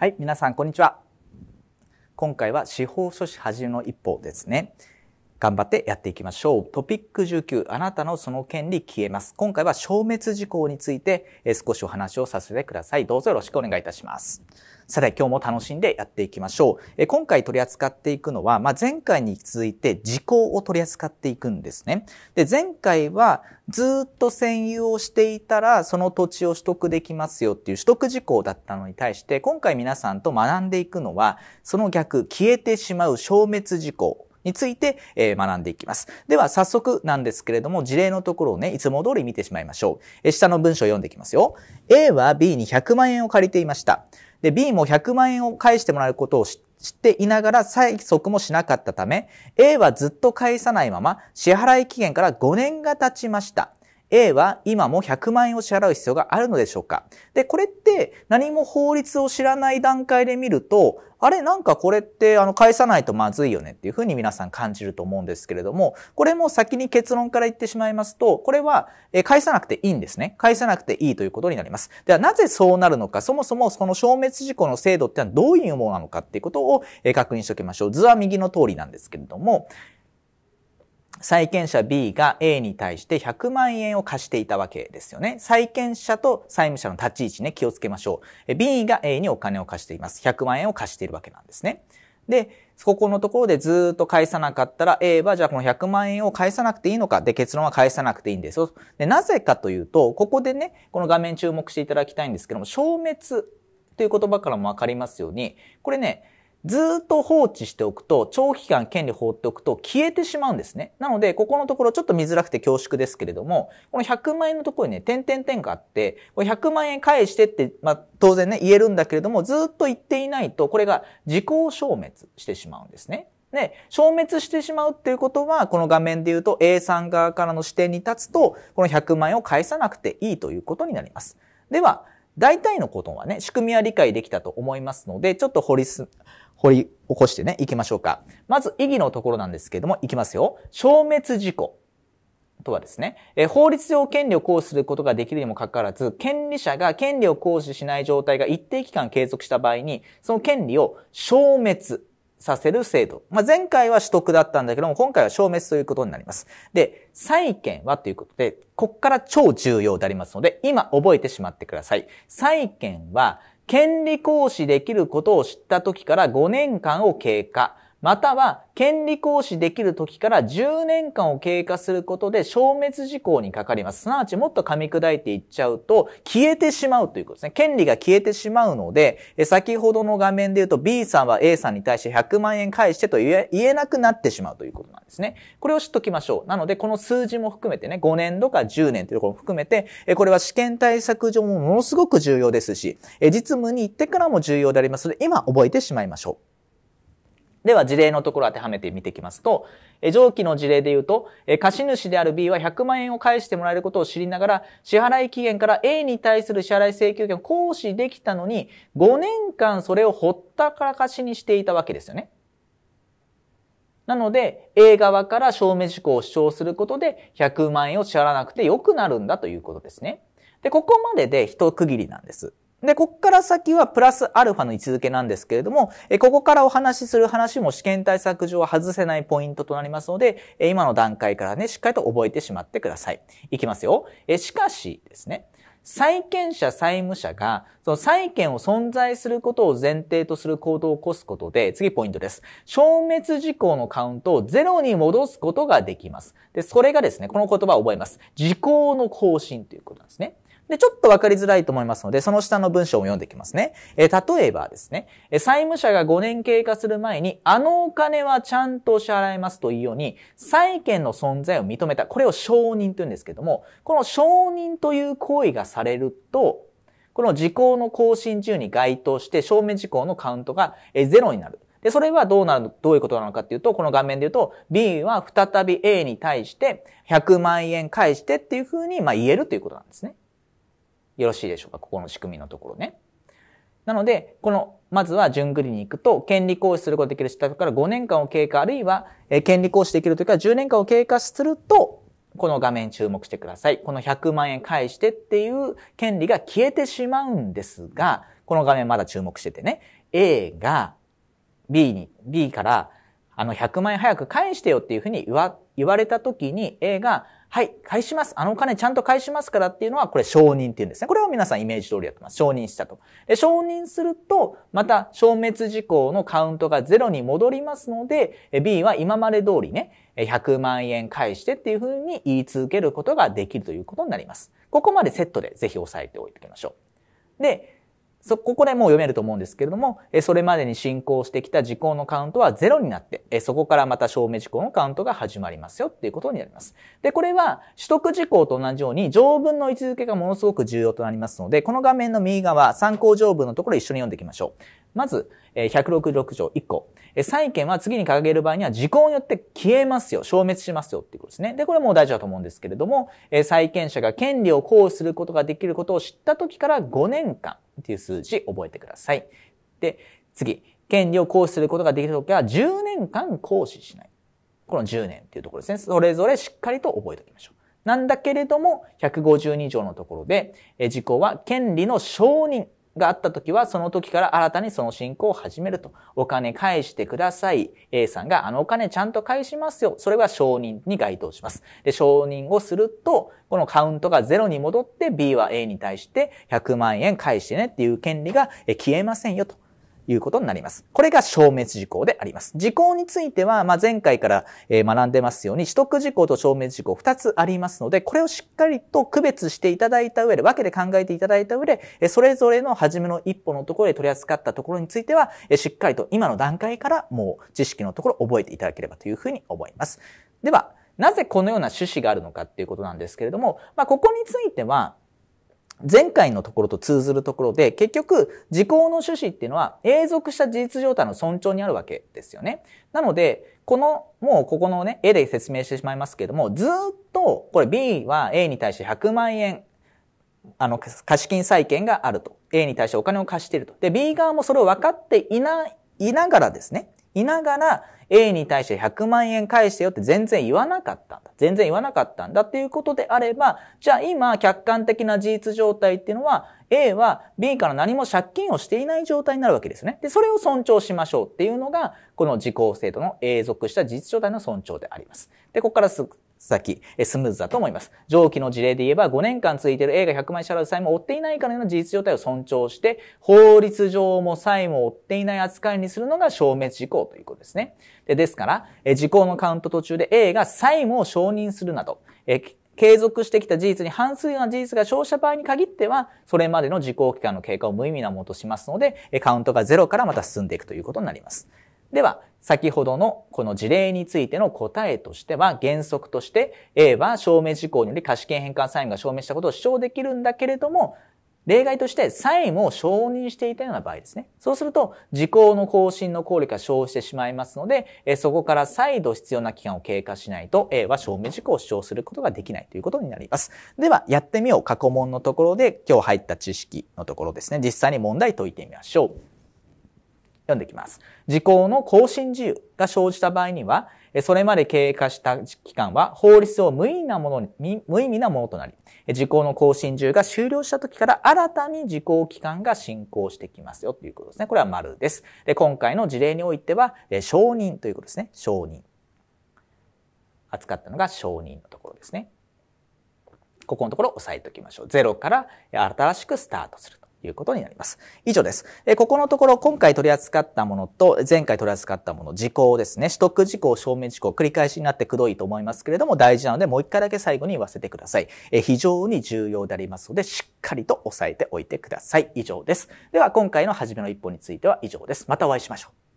はい、皆さんこんにちは。今回は司法書士はじめの一歩ですね。頑張ってやっていきましょう。トピック19、あなたのその権利消えます。今回は消滅事項について少しお話をさせてください。どうぞよろしくお願いいたします。さて、今日も楽しんでやっていきましょう。今回取り扱っていくのは、まあ、前回に続いて時効を取り扱っていくんですね。で、前回はずっと占有をしていたら、その土地を取得できますよっていう取得事項だったのに対して、今回皆さんと学んでいくのは、その逆、消えてしまう消滅事項。について、え学んでいきます。では、早速なんですけれども、事例のところをね、いつも通り見てしまいましょう。え下の文章を読んでいきますよ。A は B に100万円を借りていました。で、B も100万円を返してもらうことを知っていながら催促もしなかったため、A はずっと返さないまま支払い期限から5年が経ちました。A は今も100万円を支払う必要があるのでしょうかで、これって何も法律を知らない段階で見ると、あれなんかこれってあの返さないとまずいよねっていうふうに皆さん感じると思うんですけれども、これも先に結論から言ってしまいますと、これは返さなくていいんですね。返さなくていいということになります。ではなぜそうなるのか、そもそもその消滅事故の制度ってのはどういうものなのかっていうことを確認しておきましょう。図は右の通りなんですけれども、債権者 B が A に対して100万円を貸していたわけですよね。債権者と債務者の立ち位置ね、気をつけましょう。B が A にお金を貸しています。100万円を貸しているわけなんですね。で、ここのところでずっと返さなかったら A はじゃあこの100万円を返さなくていいのかで結論は返さなくていいんですよ。で、なぜかというと、ここでね、この画面注目していただきたいんですけども、消滅という言葉からもわかりますように、これね、ずっと放置しておくと、長期間権利放っておくと消えてしまうんですね。なので、ここのところちょっと見づらくて恐縮ですけれども、この100万円のところにね、点々点があって、これ100万円返してって、まあ、当然ね、言えるんだけれども、ずっと言っていないと、これが時効消滅してしまうんですね。で、消滅してしまうっていうことは、この画面で言うと A さん側からの視点に立つと、この100万円を返さなくていいということになります。では、大体のことはね、仕組みは理解できたと思いますので、ちょっと掘りす、掘り起こしてね、行きましょうか。まず意義のところなんですけれども、行きますよ。消滅事故。とはですね、え法律上権利を行使することができるにもかかわらず、権利者が権利を行使しない状態が一定期間継続した場合に、その権利を消滅させる制度。まあ、前回は取得だったんだけども、今回は消滅ということになります。で、債権はということで、こっから超重要でありますので、今覚えてしまってください。債権は、権利行使できることを知った時から5年間を経過。または権利行使できる時から10年間を経過することで消滅事項にかかります。すなわちもっと噛み砕いていっちゃうと消えてしまうということですね。権利が消えてしまうので、先ほどの画面で言うと B さんは A さんに対して100万円返してと言えなくなってしまうということなんですね。これを知っときましょう。なのでこの数字も含めてね、5年度か10年というところも含めて、これは試験対策上もものすごく重要ですし、実務に行ってからも重要でありますので、今覚えてしまいましょう。では事例のところ当てはめて見ていきますと、え上記の事例で言うと、え貸主である B は100万円を返してもらえることを知りながら、支払い期限から A に対する支払い請求権を行使できたのに、5年間それをほったからかしにしていたわけですよね。なので、A 側から証明事項を主張することで、100万円を支払わなくて良くなるんだということですね。で、ここまでで一区切りなんです。で、ここから先はプラスアルファの位置づけなんですけれども、えここからお話しする話も試験対策上は外せないポイントとなりますので、え今の段階からね、しっかりと覚えてしまってください。いきますよ。えしかしですね、債権者債務者が、その債権を存在することを前提とする行動を起こすことで、次ポイントです。消滅事項のカウントをゼロに戻すことができます。で、それがですね、この言葉を覚えます。時効の更新ということなんですね。で、ちょっとわかりづらいと思いますので、その下の文章を読んでいきますね。えー、例えばですね、債務者が5年経過する前に、あのお金はちゃんと支払いますというように、債権の存在を認めた。これを承認と言うんですけども、この承認という行為がされると、この時効の更新中に該当して、証明時効のカウントが0になる。で、それはどうなる、どういうことなのかっていうと、この画面で言うと、B は再び A に対して100万円返してっていうふうに、まあ言えるということなんですね。よろしいでしょうかここの仕組みのところね。なので、この、まずは順繰りに行くと、権利行使することができる人から5年間を経過、あるいは、え権利行使できるときは10年間を経過すると、この画面注目してください。この100万円返してっていう権利が消えてしまうんですが、この画面まだ注目しててね。A が B に、B から、あの100万円早く返してよっていうふうにわ、言われた時に A が、はい、返します。あのお金ちゃんと返しますからっていうのは、これ承認っていうんですね。これを皆さんイメージ通りやってます。承認したと。で承認すると、また消滅事項のカウントが0に戻りますので、B は今まで通りね、100万円返してっていうふうに言い続けることができるということになります。ここまでセットでぜひ押さえておいておきましょう。で、そ、ここでもう読めると思うんですけれども、えそれまでに進行してきた時効のカウントは0になって、えそこからまた証明時効のカウントが始まりますよっていうことになります。で、これは取得時効と同じように条文の位置づけがものすごく重要となりますので、この画面の右側、参考条文のところ一緒に読んでいきましょう。まず、166条1個。債権は次に掲げる場合には時効によって消えますよ、消滅しますよっていうことですね。で、これも大事だと思うんですけれども、債権者が権利を行使することができることを知った時から5年間っていう数字覚えてください。で、次、権利を行使することができる時は10年間行使しない。この10年っていうところですね。それぞれしっかりと覚えておきましょう。なんだけれども、152条のところで、時効は権利の承認があった時は、その時から新たにその進行を始めると。お金返してください。A さんが、あのお金ちゃんと返しますよ。それは承認に該当します。で、承認をすると、このカウントが0に戻って、B は A に対して100万円返してねっていう権利が消えませんよと。いうことになります。これが消滅事項であります。事項については、まあ、前回から学んでますように、取得事項と消滅事項2つありますので、これをしっかりと区別していただいた上で、分けて考えていただいた上で、それぞれの初めの一歩のところで取り扱ったところについては、しっかりと今の段階からもう知識のところを覚えていただければというふうに思います。では、なぜこのような趣旨があるのかっていうことなんですけれども、まあ、ここについては、前回のところと通ずるところで、結局、時効の趣旨っていうのは、永続した事実状態の尊重にあるわけですよね。なので、この、もうここのね、絵で説明してしまいますけれども、ずっと、これ B は A に対して100万円、あの、貸金債権があると。A に対してお金を貸していると。で、B 側もそれを分かっていない、いながらですね、いながら、A に対して100万円返してよって全然言わなかったんだ。全然言わなかったんだっていうことであれば、じゃあ今、客観的な事実状態っていうのは、A は B から何も借金をしていない状態になるわけですね。で、それを尊重しましょうっていうのが、この時効制度の永続した事実状態の尊重であります。で、ここからす先、スムーズだと思います。上記の事例で言えば、5年間続いている A が100万円支払う債務を負っていないかのような事実状態を尊重して、法律上も債務を負っていない扱いにするのが消滅事項ということですね。でですから、事項のカウント途中で A が債務を承認するなど、継続してきた事実に反するような事実が勝者場合に限っては、それまでの事項期間の経過を無意味なものとしますので、カウントが0からまた進んでいくということになります。では、先ほどのこの事例についての答えとしては、原則として A は証明事項により貸権返還債務が証明したことを主張できるんだけれども、例外として債務を承認していたような場合ですね。そうすると、事項の更新の効力が生じてしまいますので、そこから再度必要な期間を経過しないと、A は証明事項を主張することができないということになります。では、やってみよう過去問のところで、今日入った知識のところですね。実際に問題解いてみましょう。読んできます。時効の更新自由が生じた場合には、それまで経過した期間は法律を無意味なものに、無意味なものとなり、時効の更新自由が終了した時から新たに時効期間が進行してきますよということですね。これは丸です。で、今回の事例においては、承認ということですね。承認。扱ったのが承認のところですね。ここのところ押さえておきましょう。0から新しくスタートする。いうことになります。以上です。えここのところ、今回取り扱ったものと、前回取り扱ったもの、時効ですね。取得時効、証明事項、繰り返しになってくどいと思いますけれども、大事なので、もう一回だけ最後に言わせてください。え非常に重要でありますので、しっかりと押さえておいてください。以上です。では、今回の初めの一歩については以上です。またお会いしましょう。